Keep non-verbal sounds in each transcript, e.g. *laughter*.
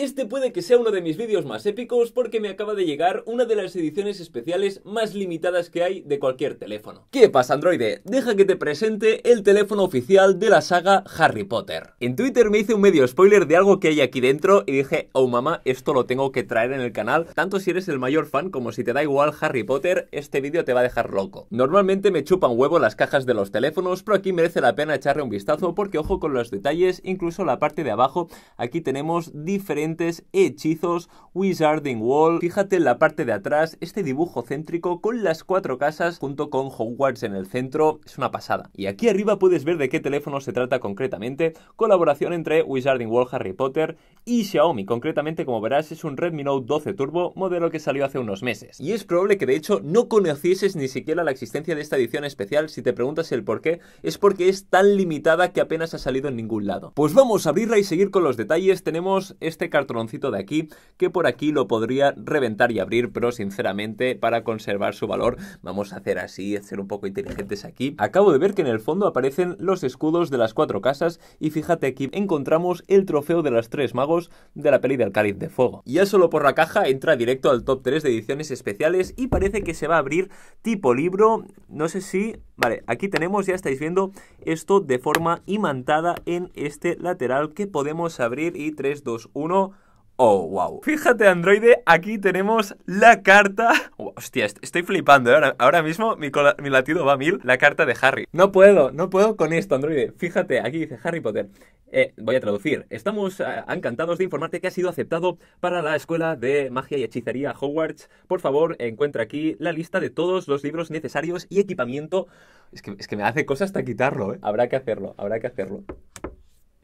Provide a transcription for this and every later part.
Este puede que sea uno de mis vídeos más épicos porque me acaba de llegar una de las ediciones especiales más limitadas que hay de cualquier teléfono. ¿Qué pasa androide? Deja que te presente el teléfono oficial de la saga Harry Potter. En Twitter me hice un medio spoiler de algo que hay aquí dentro y dije, oh mamá, esto lo tengo que traer en el canal. Tanto si eres el mayor fan como si te da igual Harry Potter, este vídeo te va a dejar loco. Normalmente me chupan huevo las cajas de los teléfonos, pero aquí merece la pena echarle un vistazo porque ojo con los detalles, incluso la parte de abajo, aquí tenemos diferentes hechizos, Wizarding Wall. Fíjate en la parte de atrás, este dibujo céntrico con las cuatro casas junto con Hogwarts en el centro, es una pasada. Y aquí arriba puedes ver de qué teléfono se trata concretamente, colaboración entre Wizarding wall Harry Potter y Xiaomi. Concretamente, como verás, es un Redmi Note 12 Turbo, modelo que salió hace unos meses. Y es probable que de hecho no conocieses ni siquiera la existencia de esta edición especial. Si te preguntas el por qué, es porque es tan limitada que apenas ha salido en ningún lado. Pues vamos a abrirla y seguir con los detalles. Tenemos este car troncito de aquí que por aquí lo podría reventar y abrir, pero sinceramente para conservar su valor vamos a hacer así, ser un poco inteligentes aquí. Acabo de ver que en el fondo aparecen los escudos de las cuatro casas y fíjate aquí encontramos el trofeo de las tres magos de la peli del cáliz de fuego. ya solo por la caja entra directo al top 3 de ediciones especiales y parece que se va a abrir tipo libro, no sé si... Vale, aquí tenemos, ya estáis viendo, esto de forma imantada en este lateral que podemos abrir y 3, 2, 1 Oh, wow. Fíjate, androide, aquí tenemos la carta. hostia, estoy flipando. ¿eh? Ahora, mismo mi, latido va a mil. La carta de Harry. No puedo, no puedo con esto, androide. Fíjate, aquí dice Harry Potter. Eh, voy a traducir. Estamos eh, encantados de informarte que has sido aceptado para la Escuela de Magia y Hechicería Hogwarts. Por favor, encuentra aquí la lista de todos los libros necesarios y equipamiento. Es que, me hace cosas hasta quitarlo, ¿eh? Habrá que hacerlo, habrá que hacerlo.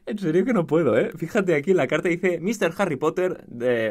En serio que no puedo, ¿eh? Fíjate aquí la carta dice Mr. Harry Potter,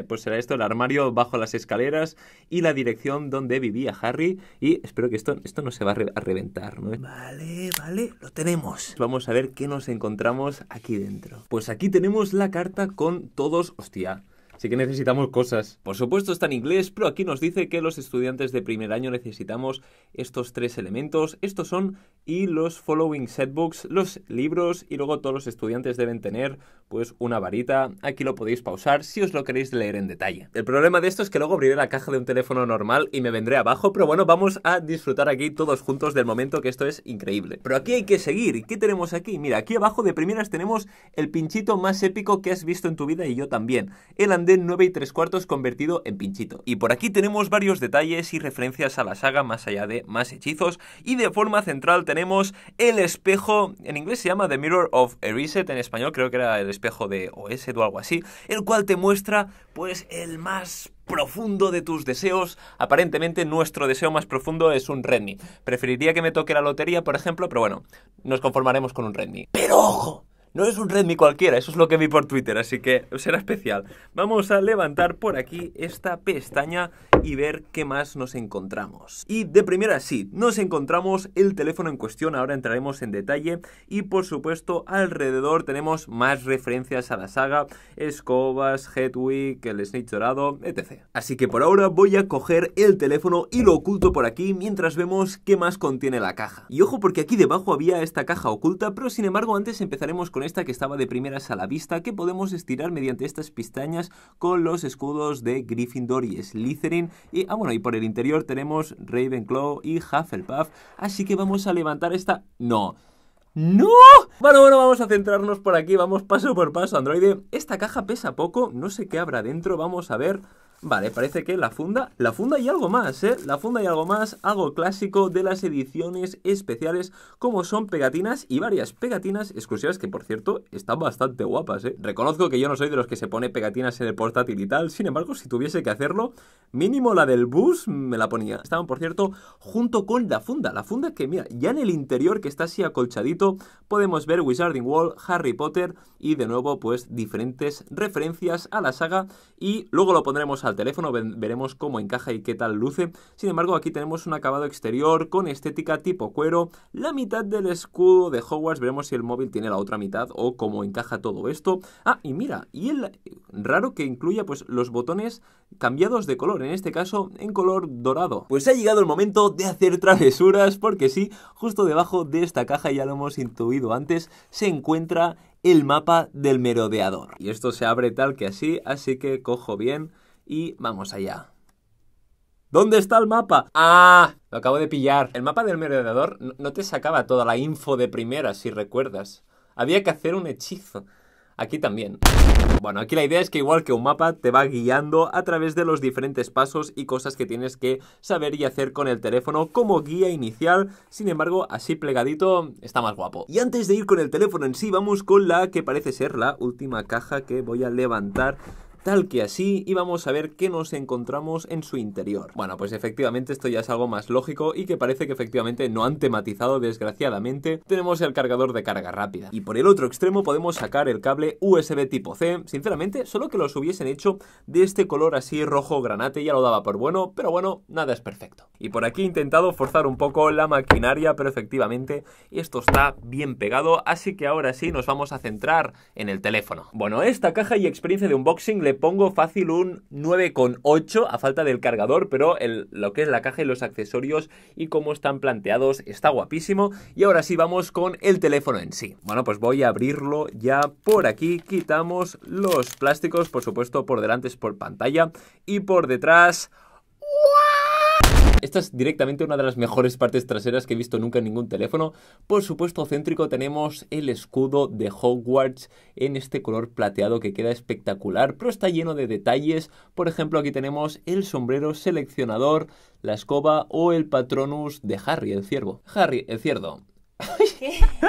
pues será esto, el armario bajo las escaleras y la dirección donde vivía Harry. Y espero que esto, esto no se va a, reventar, ¿no? Vale, vale, lo tenemos. Vamos a ver qué nos encontramos aquí dentro. Pues aquí tenemos la carta con todos... Hostia, Así que necesitamos cosas. Por supuesto está en inglés, pero aquí nos dice que los estudiantes de primer año necesitamos estos tres elementos. Estos son y los following setbooks, los libros y luego todos los estudiantes deben tener pues una varita. Aquí lo podéis pausar si os lo queréis leer en detalle. El problema de esto es que luego abriré la caja de un teléfono normal y me vendré abajo, pero bueno, vamos a disfrutar aquí todos juntos del momento que esto es increíble. Pero aquí hay que seguir. ¿Qué tenemos aquí? Mira, aquí abajo de primeras tenemos el pinchito más épico que has visto en tu vida y yo también. El andén 9 y 3 cuartos convertido en pinchito. Y por aquí tenemos varios detalles y referencias a la saga más allá de más hechizos y de forma central tenemos tenemos El espejo, en inglés se llama The Mirror of reset en español creo que era El espejo de OS o algo así, el cual te muestra pues el más profundo de tus deseos. Aparentemente nuestro deseo más profundo es un Redmi. Preferiría que me toque la lotería, por ejemplo, pero bueno, nos conformaremos con un Redmi. Pero ojo, no es un Redmi cualquiera, eso es lo que vi por Twitter, así que será especial. Vamos a levantar por aquí esta pestaña y ver qué más nos encontramos. Y de primera sí, nos encontramos el teléfono en cuestión, ahora entraremos en detalle y por supuesto alrededor tenemos más referencias a la saga, escobas, Hedwig, el Snitch dorado, etc. Así que por ahora voy a coger el teléfono y lo oculto por aquí mientras vemos qué más contiene la caja. Y ojo porque aquí debajo había esta caja oculta, pero sin embargo antes empezaremos con esta que estaba de primeras a la vista que podemos estirar mediante estas pistañas con los escudos de Gryffindor y Slytherin y, ah bueno, y por el interior tenemos Ravenclaw y Hufflepuff, así que vamos a levantar esta... no... ¡No! Bueno, bueno, vamos a centrarnos por aquí, vamos paso por paso, androide. Esta caja pesa poco, no sé qué habrá dentro, vamos a ver... Vale, parece que la funda, la funda y algo más, ¿eh? La funda y algo más, algo clásico de las ediciones especiales, como son pegatinas y varias pegatinas exclusivas que, por cierto, están bastante guapas, ¿eh? Reconozco que yo no soy de los que se pone pegatinas en el portátil y tal, sin embargo, si tuviese que hacerlo, mínimo la del bus me la ponía. Estaban, por cierto, junto con la funda, la funda que, mira, ya en el interior, que está así acolchadito, podemos ver Wizarding World, Harry Potter y, de nuevo, pues, diferentes referencias a la saga y luego lo pondremos al teléfono, veremos cómo encaja y qué tal luce. Sin embargo, aquí tenemos un acabado exterior con estética tipo cuero, la mitad del escudo de Hogwarts, veremos si el móvil tiene la otra mitad o cómo encaja todo esto. Ah, y mira, y el raro que incluya pues los botones cambiados de color, en este caso en color dorado. Pues ha llegado el momento de hacer travesuras porque sí, justo debajo de esta caja, ya lo hemos intuido antes, se encuentra el mapa del merodeador. Y esto se abre tal que así, así que cojo bien y vamos allá. ¿Dónde está el mapa? ¡Ah! Lo acabo de pillar. El mapa del merodeador no te sacaba toda la info de primera, si recuerdas. Había que hacer un hechizo. Aquí también. Bueno, aquí la idea es que igual que un mapa te va guiando a través de los diferentes pasos y cosas que tienes que saber y hacer con el teléfono como guía inicial, sin embargo así plegadito está más guapo. Y antes de ir con el teléfono en sí, vamos con la que parece ser la última caja que voy a levantar tal que así y vamos a ver qué nos encontramos en su interior. Bueno, pues efectivamente esto ya es algo más lógico y que parece que efectivamente no han tematizado desgraciadamente. Tenemos el cargador de carga rápida y por el otro extremo podemos sacar el cable USB tipo C. Sinceramente, solo que los hubiesen hecho de este color así rojo granate ya lo daba por bueno, pero bueno, nada es perfecto. Y por aquí he intentado forzar un poco la maquinaria, pero efectivamente esto está bien pegado, así que ahora sí nos vamos a centrar en el teléfono. Bueno, esta caja y experiencia de unboxing le pongo fácil un 9,8 a falta del cargador, pero lo que es la caja y los accesorios y cómo están planteados está guapísimo. Y ahora sí vamos con el teléfono en sí. Bueno, pues voy a abrirlo ya por aquí. Quitamos los plásticos, por supuesto, por delante es por pantalla y por detrás... Esta es directamente una de las mejores partes traseras que he visto nunca en ningún teléfono. Por supuesto, céntrico tenemos el escudo de Hogwarts en este color plateado que queda espectacular, pero está lleno de detalles. Por ejemplo, aquí tenemos el sombrero seleccionador, la escoba o el patronus de Harry el ciervo. Harry el ciervo.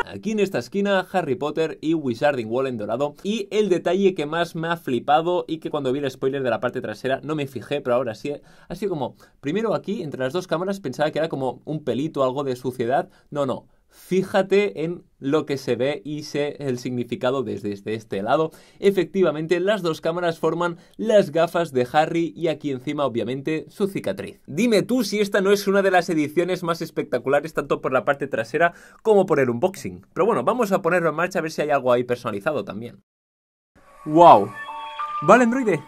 Aquí en esta esquina, Harry Potter y Wizarding World en dorado. Y el detalle que más me ha flipado y que cuando vi el spoiler de la parte trasera no me fijé, pero ahora sí. Así como, primero aquí, entre las dos cámaras, pensaba que era como un pelito, algo de suciedad. No, no. Fíjate en lo que se ve y sé el significado desde, este lado. Efectivamente, las dos cámaras forman las gafas de Harry y aquí encima, obviamente, su cicatriz. Dime tú si esta no es una de las ediciones más espectaculares, tanto por la parte trasera como por el unboxing. Pero bueno, vamos a ponerlo en marcha a ver si hay algo ahí personalizado también. ¡Wow! Vale, androide,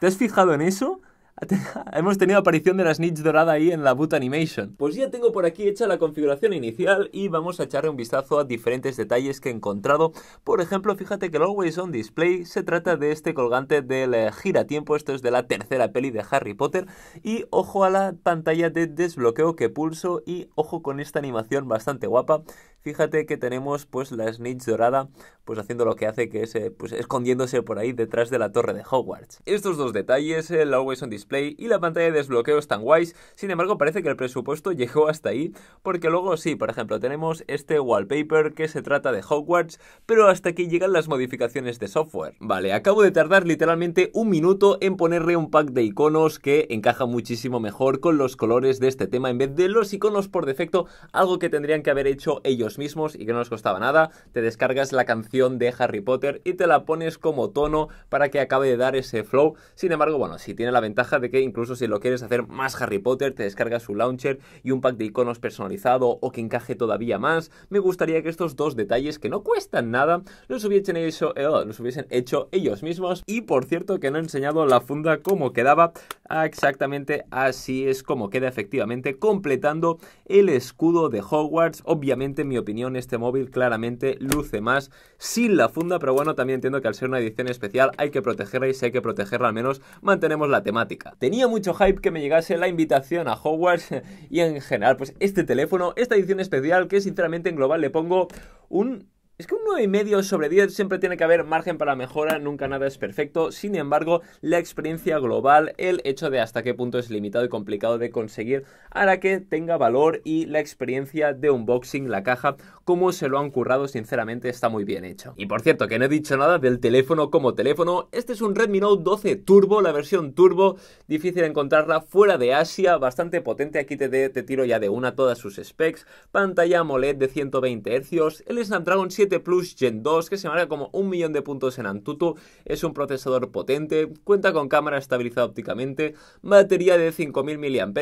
¿te has fijado en eso? *laughs* hemos tenido aparición de la Snitch dorada ahí en la Boot Animation. Pues ya tengo por aquí hecha la configuración inicial y vamos a echarle un vistazo a diferentes detalles que he encontrado. Por ejemplo, fíjate que el Always On Display se trata de este colgante del eh, giratiempo, esto es de la tercera peli de Harry Potter. Y ojo a la pantalla de desbloqueo que pulso y ojo con esta animación bastante guapa Fíjate que tenemos pues la Snitch dorada pues haciendo lo que hace que es eh, pues, escondiéndose por ahí detrás de la torre de Hogwarts. Estos dos detalles, el eh, Always on Display y la pantalla de desbloqueo están guays, sin embargo parece que el presupuesto *laughs* llegó hasta ahí porque luego sí, por ejemplo, tenemos este wallpaper que se trata de Hogwarts, pero hasta aquí llegan las modificaciones de software. Vale, acabo de tardar literalmente un minuto en ponerle un pack de iconos que encaja muchísimo mejor con los colores de este tema en vez de los iconos por defecto, algo que tendrían que haber hecho ellos mismos y que no les costaba nada. Te descargas la canción de Harry Potter y te la pones como tono para que acabe de dar ese flow. Sin embargo, bueno, si tiene la ventaja de que incluso si lo quieres hacer más Harry Potter, te descargas su launcher y un pack de iconos personalizado o que encaje todavía más. Me gustaría que estos dos detalles que no cuestan nada los hubiesen hecho, eh, oh, los hubiesen hecho ellos mismos. Y por cierto, que no he enseñado la funda como quedaba. Ah, exactamente así es como queda efectivamente completando el escudo de Hogwarts. Obviamente mi opinión, este móvil claramente luce más sin la funda, pero bueno, también entiendo que al ser una edición especial hay que protegerla y si hay que protegerla al menos mantenemos la temática. Tenía mucho hype que me llegase la invitación a Hogwarts *laughs* y en general pues este teléfono, esta edición especial que sinceramente en global le pongo un es que un 9,5 sobre 10 siempre tiene que haber margen para mejora, nunca nada es perfecto. Sin embargo, la experiencia global, el hecho de hasta qué punto es limitado y complicado de conseguir, hará que tenga valor y la experiencia de unboxing, la caja, como se lo han currado, sinceramente está muy bien hecho. Y por cierto, que no he dicho nada del teléfono como teléfono, este es un Redmi Note 12 Turbo, la versión Turbo, difícil encontrarla fuera de Asia, bastante potente, aquí te, te tiro ya de una todas sus specs, pantalla AMOLED de 120 Hz, el Snapdragon 7 Plus Gen 2 que se marca como un millón de puntos en Antutu, es un procesador potente, cuenta con cámara estabilizada ópticamente, batería de 5000 mAh,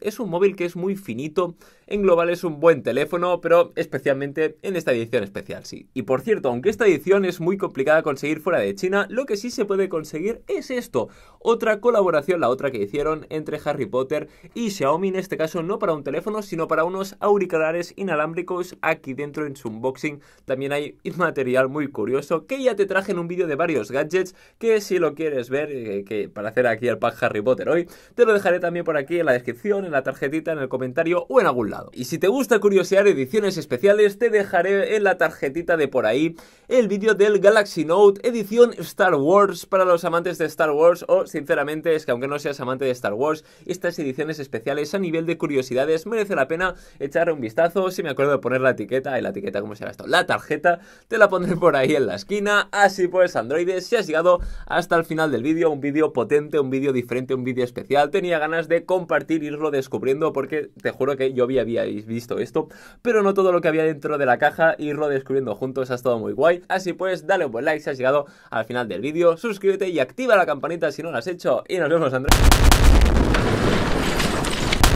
es un móvil que es muy finito, en global es un buen teléfono, pero especialmente en esta edición especial, sí. Y por cierto, aunque esta edición es muy complicada conseguir fuera de China, lo que sí se puede conseguir es esto, otra colaboración, la otra que hicieron entre Harry Potter y Xiaomi, en este caso no para un teléfono, sino para unos auriculares inalámbricos aquí dentro en su unboxing. También hay material muy curioso que ya te traje en un vídeo de varios gadgets que si lo quieres ver, eh, que para hacer aquí el pack Harry Potter hoy, te lo dejaré también por aquí en la descripción, en la tarjetita, en el comentario o en algún lado. Y si te gusta curiosear ediciones especiales, pues te dejaré en la tarjetita de por ahí el vídeo del Galaxy Note edición Star Wars para los amantes de Star Wars o sinceramente es que aunque no seas amante de Star Wars, estas ediciones especiales a nivel de curiosidades merece la pena echar un vistazo, si me acuerdo de poner la etiqueta, la etiqueta cómo será esto, la tarjeta, te la pondré por ahí en la esquina, así pues androides, si has llegado hasta el final del vídeo, un vídeo potente, un vídeo diferente, un vídeo especial, tenía ganas de compartir, irlo descubriendo porque te juro que yo había, había visto esto, pero no todo lo que había dentro de la caja y irlo descubriendo juntos. Ha estado muy guay. Así pues, dale un buen like si has llegado al final del vídeo. Suscríbete y activa la campanita si no lo has hecho. Y nos vemos, Andrés.